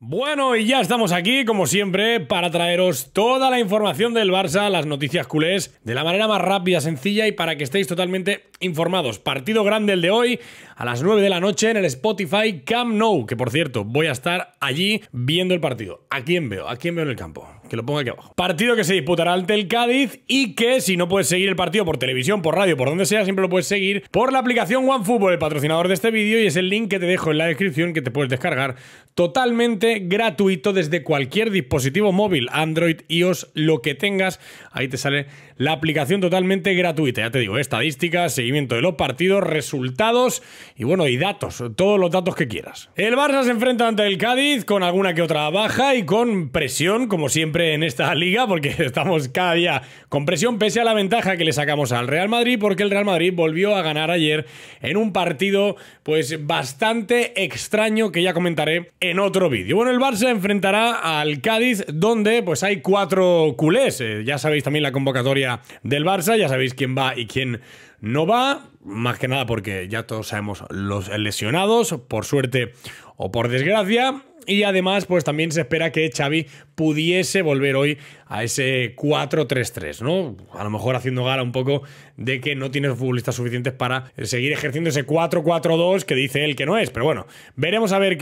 Bueno, y ya estamos aquí, como siempre, para traeros toda la información del Barça, las noticias culés, de la manera más rápida, sencilla y para que estéis totalmente informados. Partido grande el de hoy, a las 9 de la noche, en el Spotify Camp Nou, que por cierto, voy a estar allí viendo el partido. ¿A quién veo? ¿A quién veo en el campo? Que lo ponga aquí abajo. Partido que se disputará ante el Cádiz y que si no puedes seguir el partido por televisión, por radio, por donde sea, siempre lo puedes seguir por la aplicación OneFootball, el patrocinador de este vídeo, y es el link que te dejo en la descripción que te puedes descargar totalmente gratuito desde cualquier dispositivo móvil, Android, iOS, lo que tengas. Ahí te sale la aplicación totalmente gratuita. Ya te digo, estadísticas, seguimiento de los partidos, resultados y bueno, y datos, todos los datos que quieras. El Barça se enfrenta ante el Cádiz con alguna que otra baja y con presión, como siempre en esta liga, porque estamos cada día con presión, pese a la ventaja que le sacamos al Real Madrid, porque el Real Madrid volvió a ganar ayer en un partido pues bastante extraño que ya comentaré en otro vídeo bueno, el Barça enfrentará al Cádiz, donde pues hay cuatro culés. Eh, ya sabéis también la convocatoria del Barça, ya sabéis quién va y quién no va, más que nada porque ya todos sabemos los lesionados, por suerte o por desgracia. Y además, pues también se espera que Xavi pudiese volver hoy a ese 4-3-3, ¿no? A lo mejor haciendo gala un poco de que no tiene futbolistas suficientes para seguir ejerciendo ese 4-4-2 que dice él que no es. Pero bueno, veremos a ver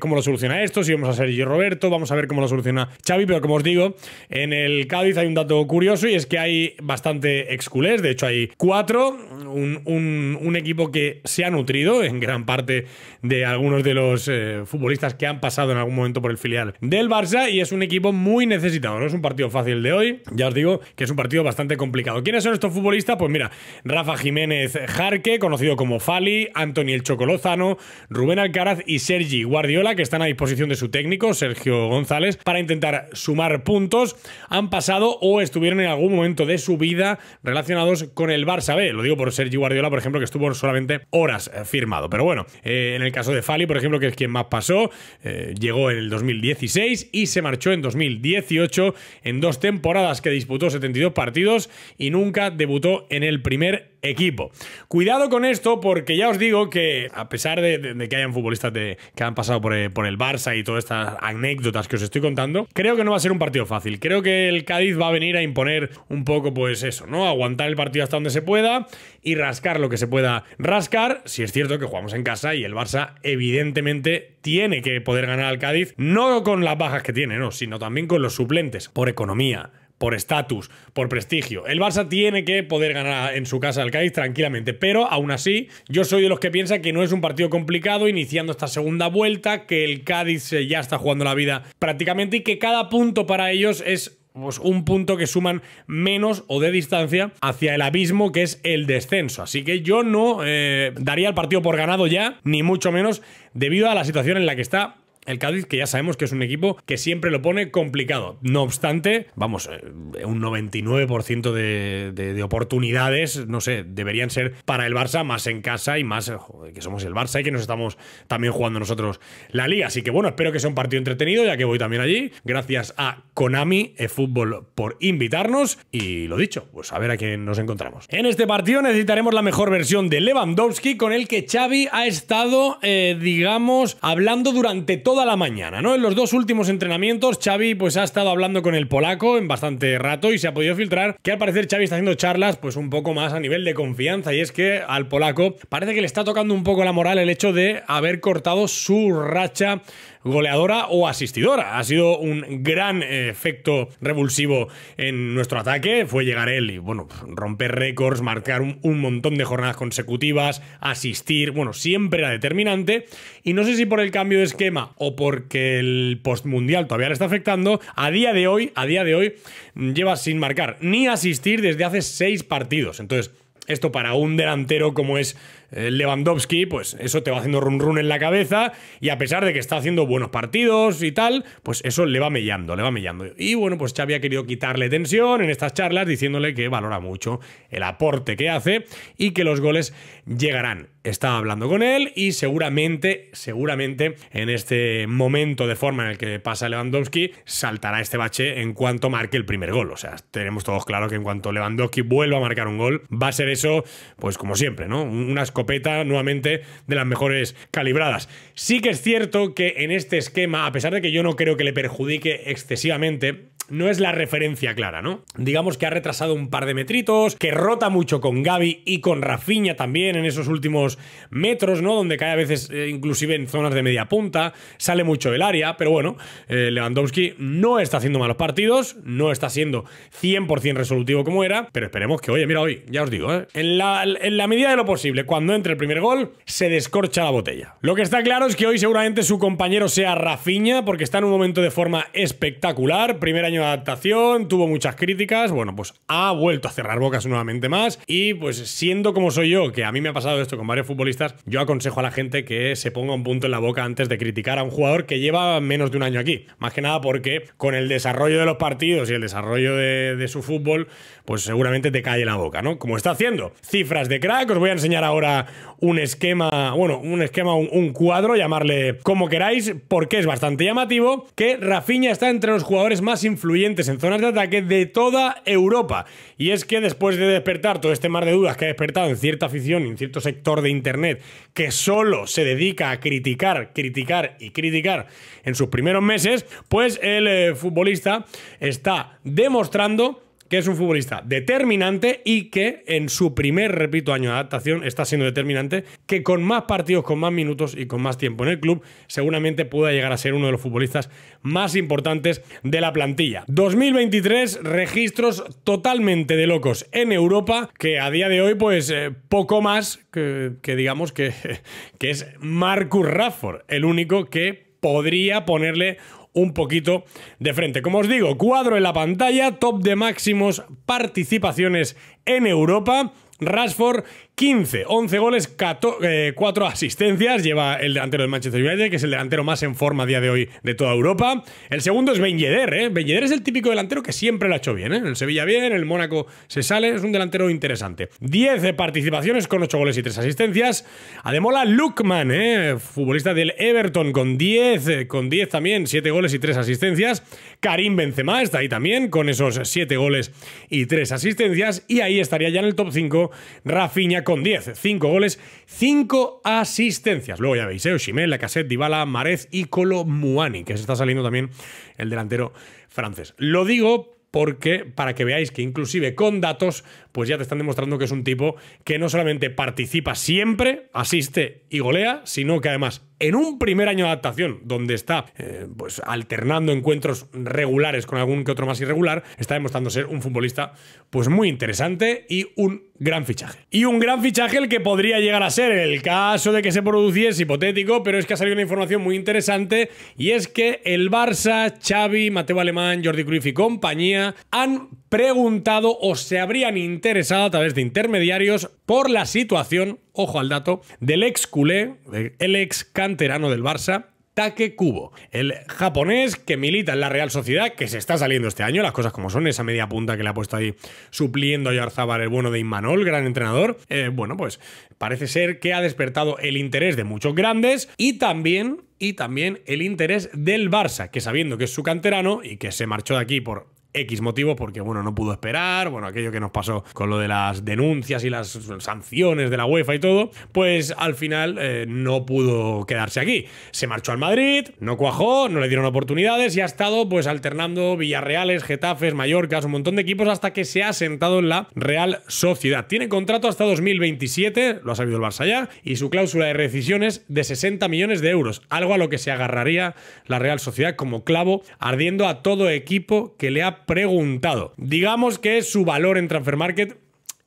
cómo lo soluciona esto, si vamos a ser yo Roberto, vamos a ver cómo lo soluciona Xavi, pero como os digo, en el Cádiz hay un dato curioso y es que hay bastante exculés, de hecho hay cuatro un, equipo que se ha nutrido en gran parte de algunos de los eh, futbolistas que han pasado en algún momento por el filial del Barça y es un equipo muy necesitado. No es un partido fácil de hoy, ya os digo que es un partido bastante complicado. ¿Quiénes son estos futbolistas? Pues mira, Rafa Jiménez Jarque, conocido como Fali, Antonio El Chocolozano, Rubén Alcaraz y Sergi Guardiola, que están a disposición de su técnico, Sergio González, para intentar sumar puntos. Han pasado o estuvieron en algún momento de su vida relacionados con el Barça B. Lo digo por Sergi Guardiola, por ejemplo, que estuvo solamente horas eh, firmado. Pero bueno, eh, en el caso de Fali, por ejemplo, que es quien más pasó, eh, llegó en el 2016 y se marchó en 2018 en dos temporadas que disputó 72 partidos y nunca debutó en el primer equipo. Cuidado con esto porque ya os digo que a pesar de, que hayan futbolistas que han pasado por el, eh, por el Barça y todas estas anécdotas que os estoy contando, creo que no va a ser un partido fácil. Creo que el Cádiz va a venir a imponer un poco pues eso, ¿no? Aguantar el partido hasta donde se pueda y rascar lo que se pueda rascar. Si es cierto que jugamos en casa y el Barça evidentemente tiene que poder ganar al Cádiz, no con las bajas que tiene, no, sino también con los suplentes, por economía por estatus, por prestigio. El Barça tiene que poder ganar en su casa al Cádiz tranquilamente, pero aún así yo soy de los que piensa que no es un partido complicado iniciando esta segunda vuelta, que el Cádiz eh, ya está jugando la vida prácticamente y que cada punto para ellos es pues, un punto que suman menos o de distancia hacia el abismo que es el descenso. Así que yo no eh, daría el partido por ganado ya, ni mucho menos debido a la situación en la que está el Cádiz, que ya sabemos que es un equipo que siempre lo pone complicado. No obstante, vamos, eh, un 99% de, oportunidades, no sé, deberían ser para el Barça más en casa y más joder, que somos el Barça y que nos estamos también jugando nosotros la liga. Así que bueno, espero que sea un partido entretenido, ya que voy también allí. Gracias a Konami eFootball por invitarnos. Y lo dicho, pues a ver a quién nos encontramos. En este partido necesitaremos la mejor versión de Lewandowski, con el que Xavi ha estado, eh, digamos, hablando durante todo la mañana, ¿no? En los dos últimos entrenamientos, Xavi pues ha estado hablando con el polaco en bastante rato y se ha podido filtrar que al parecer Xavi está haciendo charlas pues un poco más a nivel de confianza y es que al polaco parece que le está tocando un poco la moral el hecho de haber cortado su racha goleadora o asistidora. Ha sido un gran efecto revulsivo en nuestro ataque. Fue llegar él y, bueno, romper récords, marcar un, montón de jornadas consecutivas, asistir. Bueno, siempre era determinante. Y no sé si por el cambio de esquema o porque el postmundial todavía le está afectando, a día de hoy, a día de hoy, lleva sin marcar ni asistir desde hace seis partidos. Entonces, esto para un delantero como es eh, Lewandowski, pues eso te va haciendo run run en la cabeza y a pesar de que está haciendo buenos partidos y tal, pues eso le va mellando, le va mellando. Y bueno, pues Xavi ha querido quitarle tensión en estas charlas diciéndole que valora mucho el aporte que hace y que los goles llegarán. Estaba hablando con él y seguramente, seguramente en este momento de forma en el que pasa Lewandowski saltará este bache en cuanto marque el primer gol. O sea, tenemos todos claro que en cuanto Lewandowski vuelva a marcar un gol, va a ser eso, pues como siempre, ¿no? Unas escopeta nuevamente de las mejores calibradas. Sí que es cierto que en este esquema, a pesar de que yo no creo que le perjudique excesivamente, no es la referencia clara, ¿no? Digamos que ha retrasado un par de metritos, que rota mucho con Gaby y con Rafinha también en esos últimos metros, ¿no? Donde cae a veces eh, inclusive en zonas de media punta, sale mucho del área, pero bueno, eh, Lewandowski no está haciendo malos partidos, no está siendo 100% resolutivo como era, pero esperemos que, oye, mira, hoy, ya os digo, ¿eh? en, la, en la medida de lo posible, cuando entre el primer gol, se descorcha la botella. Lo que está claro es que hoy seguramente su compañero sea Rafinha, porque está en un momento de forma espectacular, primer año adaptación, tuvo muchas críticas, bueno, pues ha vuelto a cerrar bocas nuevamente más y pues siendo como soy yo, que a mí me ha pasado esto con varios futbolistas, yo aconsejo a la gente que se ponga un punto en la boca antes de criticar a un jugador que lleva menos de un año aquí. Más que nada porque con el desarrollo de los partidos y el desarrollo de, su fútbol, pues seguramente te cae la boca, ¿no? Como está haciendo. Cifras de crack, os voy a enseñar ahora un esquema, bueno, un esquema, un, cuadro, llamarle como queráis, porque es bastante llamativo que Rafinha está entre los jugadores más influyentes en zonas de ataque de toda Europa. Y es que después de despertar todo este mar de dudas que ha despertado en cierta afición, en cierto sector de Internet, que solo se dedica a criticar, criticar y criticar en sus primeros meses, pues el eh, futbolista está demostrando que es un futbolista determinante y que en su primer, repito, año de adaptación está siendo determinante, que con más partidos, con más minutos y con más tiempo en el club, seguramente pueda llegar a ser uno de los futbolistas más importantes de la plantilla. 2023, registros totalmente de locos en Europa, que a día de hoy, pues eh, poco más que, digamos que, que es Marcus Rafford, el único que podría ponerle un poquito de frente. Como os digo, cuadro en la pantalla, top de máximos participaciones en Europa. Rashford 15, 11 goles, 4, eh, asistencias. Lleva el delantero del Manchester United, que es el delantero más en forma a día de hoy de toda Europa. El segundo es Ben Yedder, ¿eh? Ben es el típico delantero que siempre lo ha hecho bien, ¿eh? En el Sevilla bien, el Mónaco se sale, es un delantero interesante. 10 participaciones con 8 goles y 3 asistencias. Ademola Lukman, ¿eh? futbolista del Everton, con 10, con 10 también, 7 goles y 3 asistencias. Karim Benzema está ahí también, con esos 7 goles y 3 asistencias. Y ahí estaría ya en el top 5 Rafinha con 10, 5 goles, 5 asistencias. Luego ya veis, eh, la Lacassette, Dybala, Marez y Colo Muani, que se está saliendo también el delantero francés. Lo digo porque para que veáis que inclusive con datos pues ya te están demostrando que es un tipo que no solamente participa siempre, asiste y golea, sino que además en un primer año de adaptación, donde está eh, pues alternando encuentros regulares con algún que otro más irregular, está demostrando ser un futbolista pues muy interesante y un gran fichaje. Y un gran fichaje el que podría llegar a ser, el caso de que se produciese hipotético, pero es que ha salido una información muy interesante y es que el Barça, Xavi, Mateo Alemán, Jordi Cruyff y compañía han preguntado o se habrían interesado a través de intermediarios por la situación, ojo al dato, del ex culé, el ex canterano del Barça, Take Kubo, el japonés que milita en la Real Sociedad, que se está saliendo este año, las cosas como son, esa media punta que le ha puesto ahí supliendo a Yarzábal, el bueno de Imanol gran entrenador. Eh, bueno, pues parece ser que ha despertado el interés de muchos grandes y también y también el interés del Barça, que sabiendo que es su canterano y que se marchó de aquí por X motivo, porque bueno, no pudo esperar, bueno, aquello que nos pasó con lo de las denuncias y las sanciones de la UEFA y todo, pues al final eh, no pudo quedarse aquí. Se marchó al Madrid, no cuajó, no le dieron oportunidades y ha estado pues alternando Villarreales, Getafes, Mallorcas, un montón de equipos hasta que se ha sentado en la Real Sociedad. Tiene contrato hasta 2027, lo ha sabido el Barça ya, y su cláusula de rescisión es de 60 millones de euros, algo a lo que se agarraría la Real Sociedad como clavo, ardiendo a todo equipo que le ha preguntado. Digamos que su valor en Transfer Market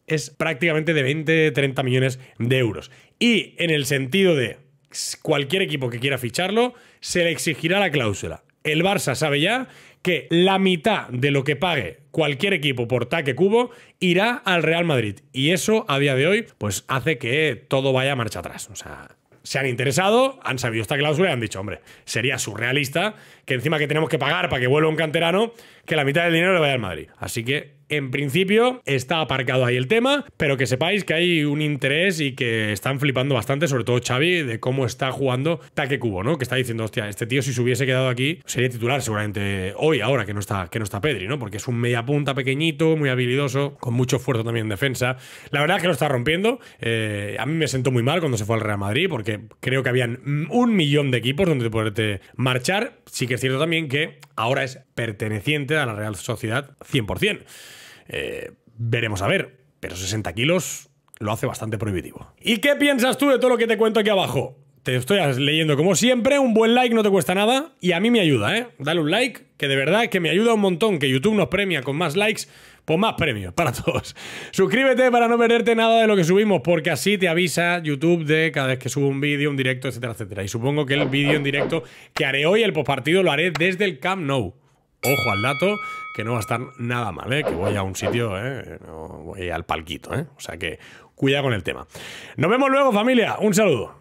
es prácticamente de 20-30 millones de euros. Y en el sentido de cualquier equipo que quiera ficharlo, se le exigirá la cláusula. El Barça sabe ya que la mitad de lo que pague cualquier equipo por taque cubo irá al Real Madrid. Y eso a día de hoy, pues hace que todo vaya a marcha atrás. O sea, se han interesado, han sabido esta cláusula y han dicho, hombre, sería surrealista que encima que tenemos que pagar para que vuelva un canterano, que la mitad del dinero le vaya al Madrid. Así que en principio está aparcado ahí el tema, pero que sepáis que hay un interés y que están flipando bastante, sobre todo Xavi, de cómo está jugando Take Cubo, ¿no? Que está diciendo, hostia, este tío si se hubiese quedado aquí sería titular seguramente hoy, ahora que no está, que no está Pedri, ¿no? Porque es un media punta pequeñito, muy habilidoso, con mucho esfuerzo también en defensa. La verdad es que lo está rompiendo. Eh, a mí me sentó muy mal cuando se fue al Real Madrid, porque creo que habían un millón de equipos donde poderte marchar. Sí que es cierto también que ahora es perteneciente a la Real Sociedad 100%. Eh, veremos a ver, pero 60 kilos lo hace bastante prohibitivo. ¿Y qué piensas tú de todo lo que te cuento aquí abajo? Te estoy leyendo como siempre, un buen like no te cuesta nada y a mí me ayuda, ¿eh? Dale un like, que de verdad que me ayuda un montón, que YouTube nos premia con más likes, pues más premios para todos. Suscríbete para no perderte nada de lo que subimos, porque así te avisa YouTube de cada vez que subo un vídeo, un directo, etcétera, etcétera. Y supongo que el vídeo en directo que haré hoy, el postpartido, lo haré desde el Camp Nou ojo al dato, que no va a estar nada mal, ¿eh? que voy a un sitio, ¿eh? voy al palquito, ¿eh? o sea que cuida con el tema. Nos vemos luego familia, un saludo.